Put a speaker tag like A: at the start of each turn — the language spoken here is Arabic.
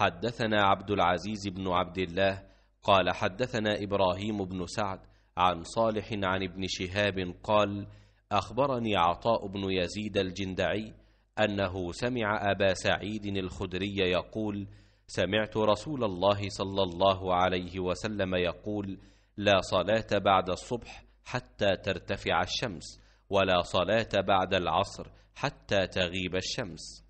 A: حدثنا عبد العزيز بن عبد الله قال حدثنا إبراهيم بن سعد عن صالح عن ابن شهاب قال أخبرني عطاء بن يزيد الجندعي أنه سمع أبا سعيد الخدري يقول سمعت رسول الله صلى الله عليه وسلم يقول لا صلاة بعد الصبح حتى ترتفع الشمس ولا صلاة بعد العصر حتى تغيب الشمس